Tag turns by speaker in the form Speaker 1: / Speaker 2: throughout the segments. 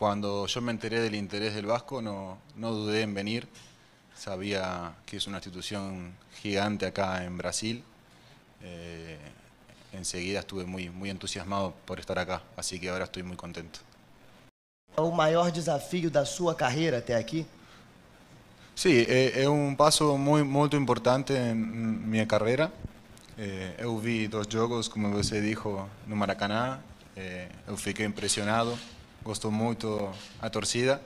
Speaker 1: Cuando yo me enteré del interés del Vasco, no, no dudé en venir. Sabía que es una institución gigante acá en Brasil. Eh, enseguida estuve muy, muy entusiasmado por estar acá, así que ahora estoy muy contento.
Speaker 2: ¿El mayor desafío de su carrera hasta aquí?
Speaker 1: Sí, eh, es un paso muy muy importante en mi carrera. Eh, eu vi dos jogos, como você dijo, en Maracanã. Fui fiquei impresionado gustó mucho a torcida.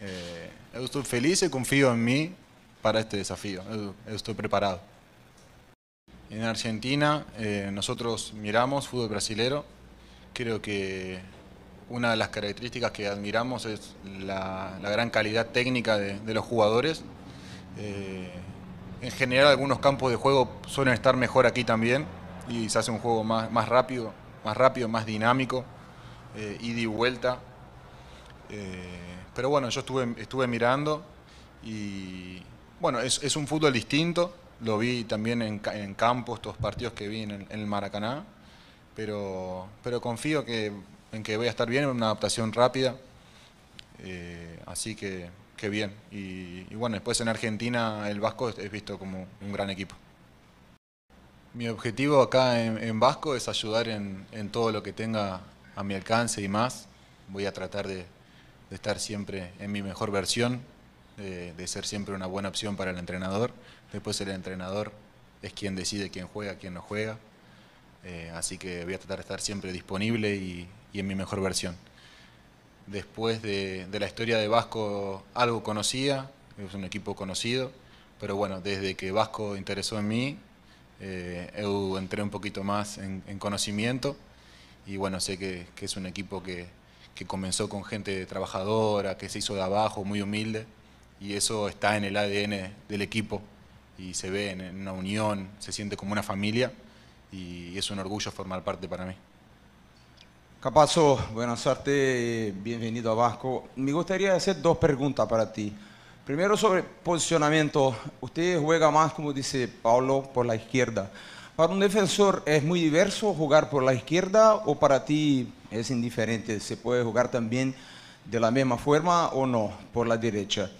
Speaker 1: Eh, estoy feliz y confío en mí para este desafío, estoy preparado. En Argentina eh, nosotros miramos fútbol brasilero. Creo que una de las características que admiramos es la, gran calidad técnica de, los jugadores. Eh, en general algunos campos de juego suelen estar mejor aquí también y se hace un juego más, rápido, más rápido, más dinámico, eh, ida y vuelta. Eh, pero bueno, yo estuve, estuve mirando y bueno, es, un fútbol distinto. Lo vi también en, campo, estos partidos que vi en el, Maracaná. Pero, pero confío que, en que voy a estar bien, una adaptación rápida. Eh, así que, bien. Y, bueno, después en Argentina el Vasco es visto como un gran equipo. Mi objetivo acá en, Vasco es ayudar en todo lo que tenga a mi alcance y más. Voy a tratar de, de estar siempre en mi mejor versión, de, ser siempre una buena opción para el entrenador. Después el entrenador es quien decide quién juega, quién no juega. Eh, así que voy a tratar de estar siempre disponible y, en mi mejor versión. Después de, la historia de Vasco, algo conocía, es un equipo conocido, pero bueno, desde que Vasco interesó en mí, eh, entré un poquito más en, conocimiento y bueno, sé que es un equipo que, que comenzó con gente trabajadora, que se hizo de abajo, muy humilde, y eso está en el ADN del equipo y se ve en una unión, se siente como una familia y es un orgullo formar parte para mí.
Speaker 3: Capazo, buena suerte, bienvenido a Vasco. Me gustaría hacer dos preguntas para ti. Primero sobre posicionamiento. Usted juega más, como dice Pablo, por la izquierda. ¿Para un defensor es muy diverso jugar por la izquierda o para ti es indiferente, se puede jugar también de la misma forma o no, por la derecha.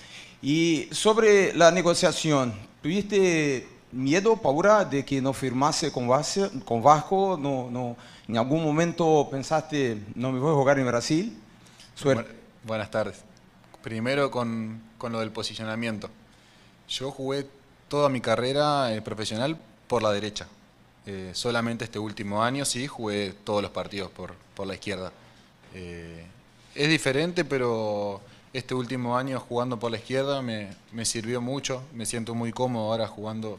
Speaker 3: Y sobre la negociación, ¿tuviste miedo, paura de que no firmase con, base, con Vasco? No, no, ¿En algún momento pensaste, no me voy a jugar en Brasil?
Speaker 1: Buenas tardes. Primero con, lo del posicionamiento. Yo jugué toda mi carrera eh, profesional por la derecha. Eh, solamente este último año sí jugué todos los partidos por, la izquierda. Eh, es diferente, pero este último año jugando por la izquierda me, sirvió mucho. Me siento muy cómodo ahora jugando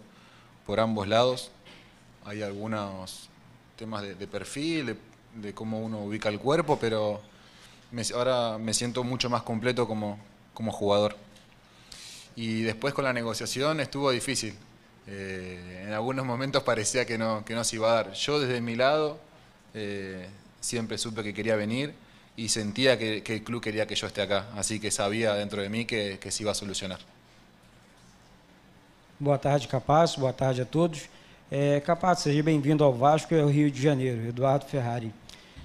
Speaker 1: por ambos lados. Hay algunos temas de, perfil, de, cómo uno ubica el cuerpo, pero ahora me siento mucho más completo como jugador. Y después con la negociación estuvo difícil Eh, en algunos momentos parecía que no, que no se iba a dar. Yo desde mi lado eh, siempre supe que quería venir y sentía que, que, el club quería que yo esté acá, así que sabía dentro de mim que, que se iba a solucionar.
Speaker 2: Boa tarde, Capaz, boa tarde a todos. É, Capaz, seja bem-vindo ao Vasco e ao Rio de Janeiro, Eduardo Ferrari.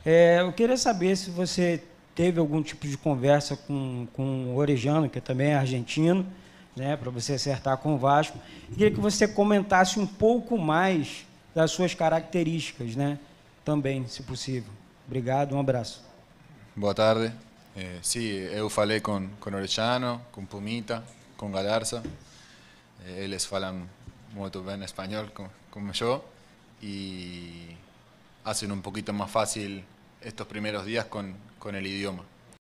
Speaker 2: É, eu queria saber se você teve algum tipo de conversa com, com o Orejano, que é também é argentino, né, para você acertar com o Vasco. Queria que você comentasse um pouco mais das suas características, né? Também, se possível. Obrigado, um abraço.
Speaker 1: Boa tarde. É, eh, sim, eu falei com com Orechano, com Pumita, com Galarza. É, eles falam muito bem espanhol, como, como eu, e fazem um pouquinho mais fácil estes primeiros dias com com o idioma.